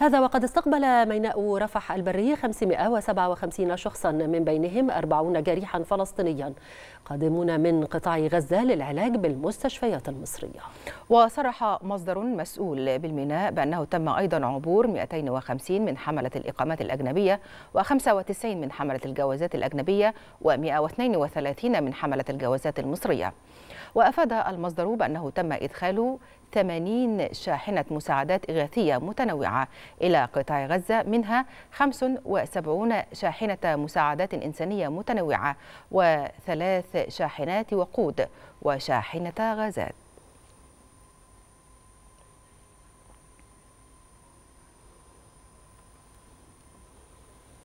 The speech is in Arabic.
هذا وقد استقبل ميناء رفح البري 557 شخصا من بينهم 40 جريحا فلسطينيا قادمون من قطاع غزة للعلاج بالمستشفيات المصرية وصرح مصدر مسؤول بالميناء بأنه تم أيضا عبور 250 من حملة الإقامات الأجنبية و95 من حملة الجوازات الأجنبية و132 من حملة الجوازات المصرية وأفاد المصدر بأنه تم إدخال 80 شاحنة مساعدات إغاثية متنوعة إلى قطاع غزة منها 75 شاحنة مساعدات إنسانية متنوعة وثلاث شاحنات وقود وشاحنة غازات